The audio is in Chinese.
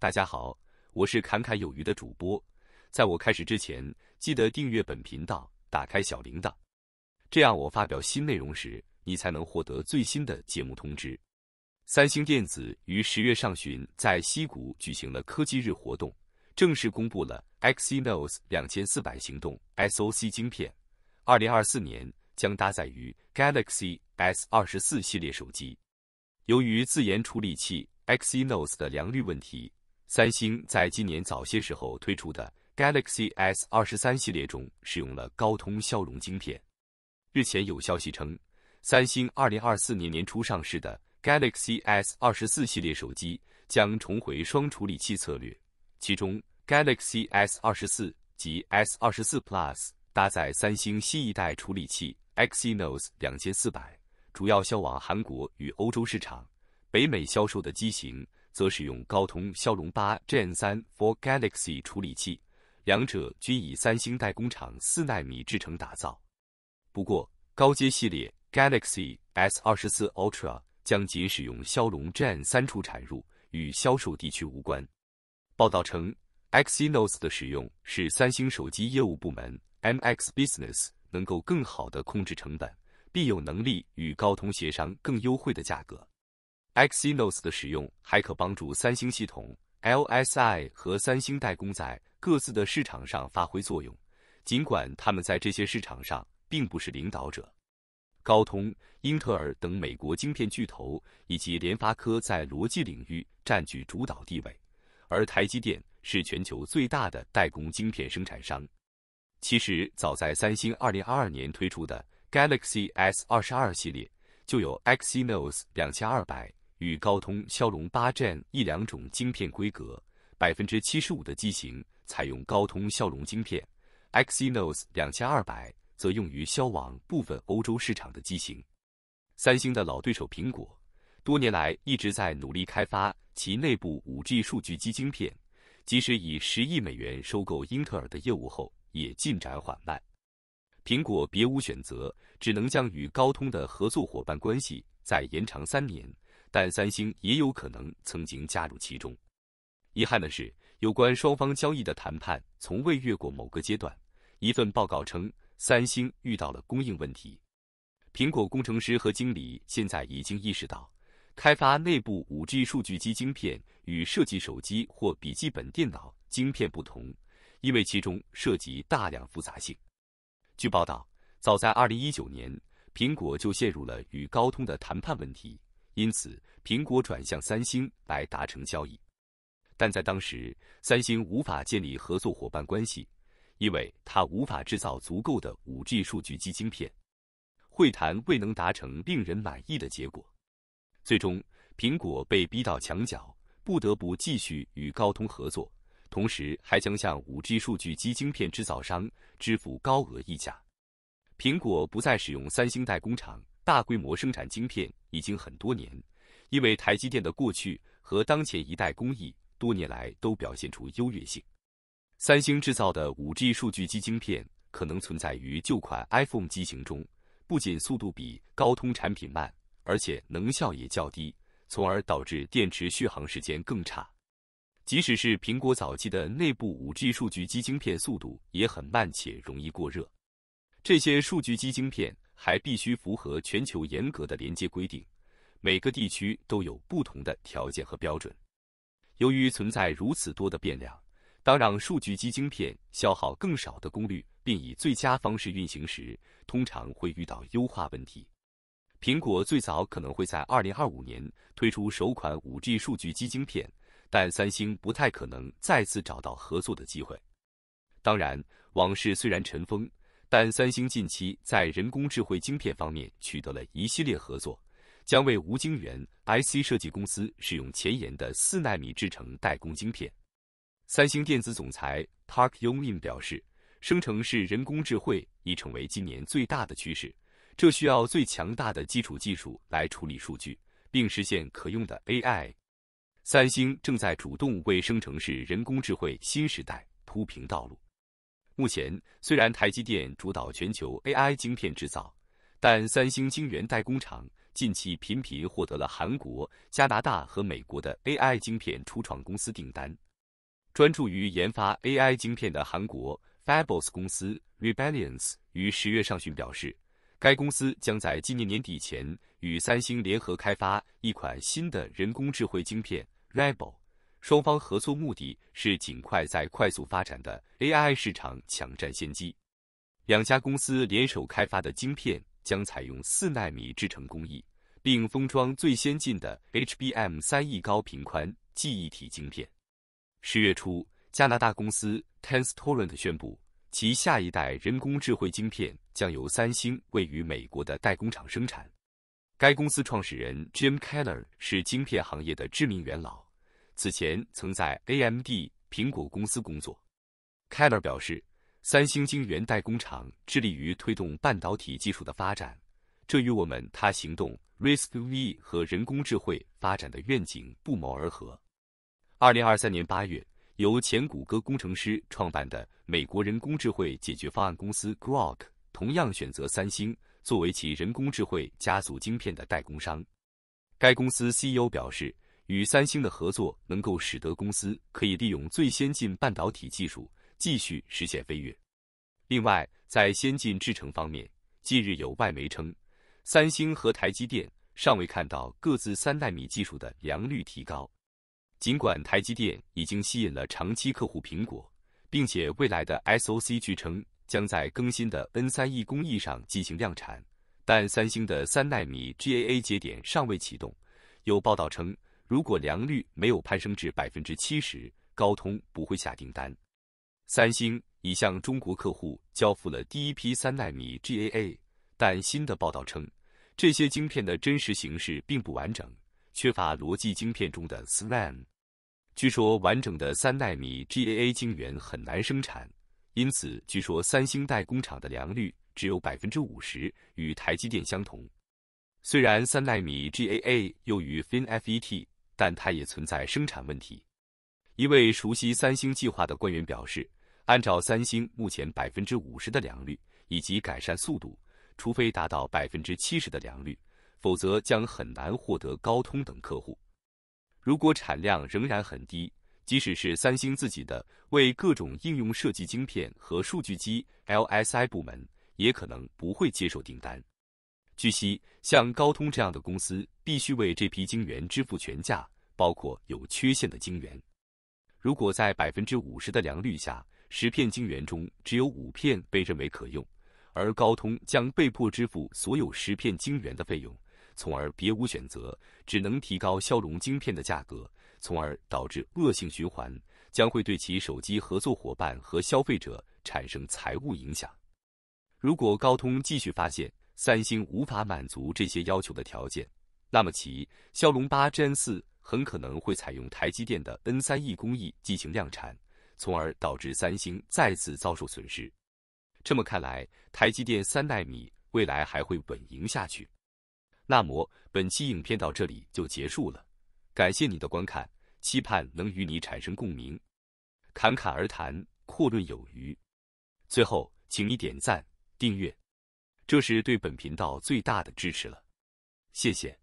大家好，我是侃侃有余的主播。在我开始之前，记得订阅本频道，打开小铃铛，这样我发表新内容时，你才能获得最新的节目通知。三星电子于十月上旬在西谷举行了科技日活动，正式公布了 Exynos 两千四百行动 SoC 芯片，二零二四年将搭载于 Galaxy S 二十四系列手机。由于自研处理器 Exynos 的良率问题，三星在今年早些时候推出的 Galaxy S 二十三系列中使用了高通骁龙芯片。日前有消息称，三星二零二四年年初上市的 Galaxy S 二十四系列手机将重回双处理器策略，其中 Galaxy S 二十四及 S 二十四 Plus 搭载三星新一代处理器 Exynos 两千四百，主要销往韩国与欧洲市场，北美销售的机型。则使用高通骁龙八 Gen 3 for Galaxy 处理器，两者均以三星代工厂四纳米制程打造。不过，高阶系列 Galaxy S 二十四 Ultra 将仅使用骁龙 Gen 3处产入，与销售地区无关。报道称，Exynos 的使用使三星手机业务部门 MX Business 能够更好地控制成本，并有能力与高通协商更优惠的价格。Exynos 的使用还可帮助三星系统 LSI 和三星代工在各自的市场上发挥作用，尽管他们在这些市场上并不是领导者。高通、英特尔等美国晶片巨头以及联发科在逻辑领域占据主导地位，而台积电是全球最大的代工晶片生产商。其实，早在三星2022年推出的 Galaxy S22 系列就有 Exynos 2200。与高通、骁龙八 Gen 一两种晶片规格，百分之七十五的机型采用高通骁龙晶片，Xenos 两千二百则用于销往部分欧洲市场的机型。三星的老对手苹果，多年来一直在努力开发其内部 5G 数据基晶片，即使以十亿美元收购英特尔的业务后，也进展缓慢。苹果别无选择，只能将与高通的合作伙伴关系再延长三年。但三星也有可能曾经加入其中。遗憾的是，有关双方交易的谈判从未越过某个阶段。一份报告称，三星遇到了供应问题。苹果工程师和经理现在已经意识到，开发内部五 G 数据机晶片与设计手机或笔记本电脑晶片不同，因为其中涉及大量复杂性。据报道，早在2019年，苹果就陷入了与高通的谈判问题。因此，苹果转向三星来达成交易，但在当时，三星无法建立合作伙伴关系，因为它无法制造足够的 5G 数据机晶片。会谈未能达成令人满意的结果，最终苹果被逼到墙角，不得不继续与高通合作，同时还将向 5G 数据机晶片制造商支付高额溢价。苹果不再使用三星代工厂。大规模生产晶片已经很多年，因为台积电的过去和当前一代工艺多年来都表现出优越性。三星制造的五 G 数据机晶片可能存在于旧款 iPhone 机型中，不仅速度比高通产品慢，而且能效也较低，从而导致电池续航时间更差。即使是苹果早期的内部五 G 数据机晶片，速度也很慢且容易过热。这些数据机晶片。还必须符合全球严格的连接规定，每个地区都有不同的条件和标准。由于存在如此多的变量，当让数据机晶片消耗更少的功率并以最佳方式运行时，通常会遇到优化问题。苹果最早可能会在2025年推出首款 5G 数据机晶片，但三星不太可能再次找到合作的机会。当然，往事虽然尘封。但三星近期在人工智慧晶片方面取得了一系列合作，将为无晶圆 IC 设计公司使用前沿的四纳米制程代工晶片。三星电子总裁 Park y o n g i n 表示：“生成式人工智慧已成为今年最大的趋势，这需要最强大的基础技术来处理数据，并实现可用的 AI。三星正在主动为生成式人工智慧新时代铺平道路。”目前，虽然台积电主导全球 AI 晶片制造，但三星晶圆代工厂近期频频获得了韩国、加拿大和美国的 AI 晶片初创公司订单。专注于研发 AI 晶片的韩国 Fabos 公司 Rebellion s 于十月上旬表示，该公司将在今年年底前与三星联合开发一款新的人工智慧晶片 Rebel。双方合作目的是尽快在快速发展的 AI 市场抢占先机。两家公司联手开发的晶片将采用四纳米制成工艺，并封装最先进的 HBM 三亿高频宽记忆体晶片。十月初，加拿大公司 Tenstorrent 宣布，其下一代人工智慧晶片将由三星位于美国的代工厂生产。该公司创始人 Jim Keller 是晶片行业的知名元老。此前曾在 AMD、苹果公司工作，Keller 表示，三星晶圆代工厂致力于推动半导体技术的发展，这与我们他行动 RescueV 和人工智慧发展的愿景不谋而合。二零二三年八月，由前谷歌工程师创办的美国人工智慧解决方案公司 g r o k 同样选择三星作为其人工智慧加速晶片的代工商。该公司 CEO 表示。与三星的合作能够使得公司可以利用最先进半导体技术继续实现飞跃。另外，在先进制程方面，近日有外媒称，三星和台积电尚未看到各自三纳米技术的良率提高。尽管台积电已经吸引了长期客户苹果，并且未来的 SOC 据称将在更新的 N3E 工艺上进行量产，但三星的三纳米 GAA 节点尚未启动。有报道称。如果良率没有攀升至百分之七十，高通不会下订单。三星已向中国客户交付了第一批三纳米 GAA，但新的报道称，这些晶片的真实形式并不完整，缺乏逻辑晶片中的 SM。据说完整的三纳米 GAA 晶圆很难生产，因此据说三星代工厂的良率只有百分之五十，与台积电相同。虽然三纳米 GAA 又与 FinFET。但它也存在生产问题。一位熟悉三星计划的官员表示，按照三星目前百分之五十的良率以及改善速度，除非达到百分之七十的良率，否则将很难获得高通等客户。如果产量仍然很低，即使是三星自己的为各种应用设计晶片和数据机 LSI 部门，也可能不会接受订单。据悉，像高通这样的公司必须为这批晶圆支付全价，包括有缺陷的晶圆。如果在百分之五十的良率下，十片晶圆中只有五片被认为可用，而高通将被迫支付所有十片晶圆的费用，从而别无选择，只能提高骁龙晶片的价格，从而导致恶性循环，将会对其手机合作伙伴和消费者产生财务影响。如果高通继续发现，三星无法满足这些要求的条件，那么其骁龙八 Gen 四很可能会采用台积电的 N 三 E 工艺进行量产，从而导致三星再次遭受损失。这么看来，台积电三纳米未来还会稳赢下去。那么本期影片到这里就结束了，感谢你的观看，期盼能与你产生共鸣。侃侃而谈，阔论有余。最后，请你点赞、订阅。这是对本频道最大的支持了，谢谢。